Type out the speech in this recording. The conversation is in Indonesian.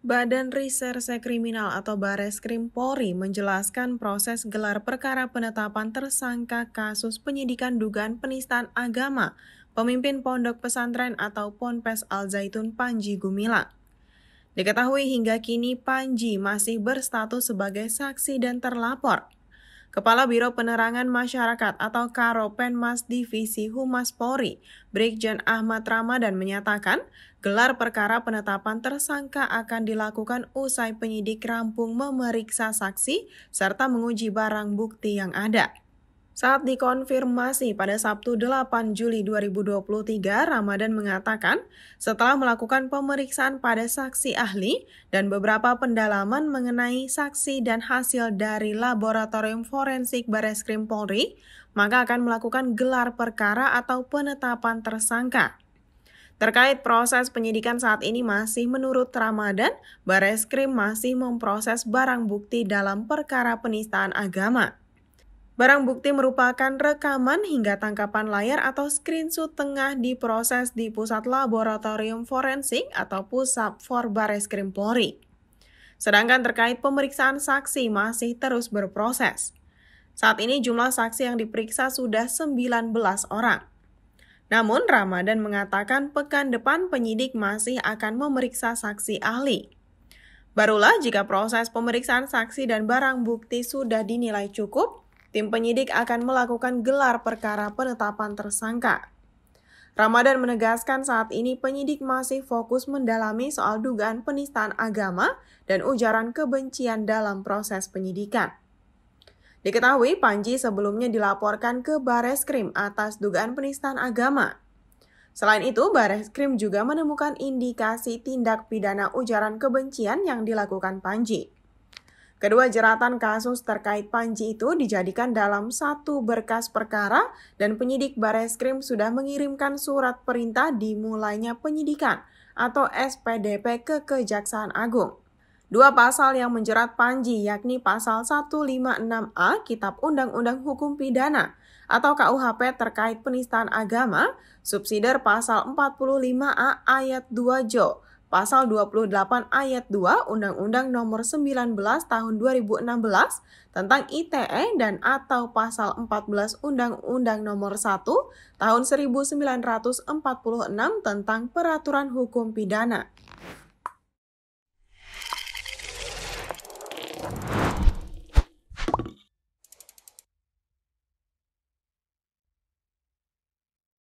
Badan Reserse Kriminal atau Bareskrim Polri menjelaskan proses gelar perkara penetapan tersangka kasus penyidikan dugaan penistaan agama pemimpin pondok pesantren atau Ponpes Al Zaitun Panji Gumilang. Diketahui hingga kini Panji masih berstatus sebagai saksi dan terlapor. Kepala Biro Penerangan Masyarakat atau Karopenmas Divisi Humas Polri, Brigjen Ahmad Ramadan menyatakan, gelar perkara penetapan tersangka akan dilakukan usai penyidik rampung memeriksa saksi serta menguji barang bukti yang ada. Saat dikonfirmasi pada Sabtu 8 Juli 2023, Ramadan mengatakan setelah melakukan pemeriksaan pada saksi ahli dan beberapa pendalaman mengenai saksi dan hasil dari Laboratorium Forensik Bareskrim Polri, maka akan melakukan gelar perkara atau penetapan tersangka. Terkait proses penyidikan saat ini masih menurut Ramadan, Bareskrim masih memproses barang bukti dalam perkara penistaan agama. Barang bukti merupakan rekaman hingga tangkapan layar atau screenshot tengah diproses di Pusat Laboratorium Forensik atau pusat for Bareskrim Polri. Sedangkan terkait pemeriksaan saksi masih terus berproses. Saat ini jumlah saksi yang diperiksa sudah 19 orang. Namun Ramadan mengatakan pekan depan penyidik masih akan memeriksa saksi ahli. Barulah jika proses pemeriksaan saksi dan barang bukti sudah dinilai cukup, Tim penyidik akan melakukan gelar perkara penetapan tersangka. Ramadan menegaskan saat ini penyidik masih fokus mendalami soal dugaan penistaan agama dan ujaran kebencian dalam proses penyidikan. Diketahui Panji sebelumnya dilaporkan ke Bareskrim atas dugaan penistaan agama. Selain itu, Bareskrim juga menemukan indikasi tindak pidana ujaran kebencian yang dilakukan Panji. Kedua jeratan kasus terkait Panji itu dijadikan dalam satu berkas perkara dan penyidik Bareskrim sudah mengirimkan surat perintah dimulainya penyidikan atau SPDP ke Kejaksaan Agung. Dua pasal yang menjerat Panji yakni pasal 156A Kitab Undang-Undang Hukum Pidana atau KUHP terkait penistaan agama, subsider pasal 45A ayat 2 Jo pasal 28 ayat 2 Undang-Undang Nomor 19 Tahun 2016 tentang ITE dan atau pasal 14 Undang-Undang Nomor 1 Tahun 1946 tentang Peraturan Hukum Pidana.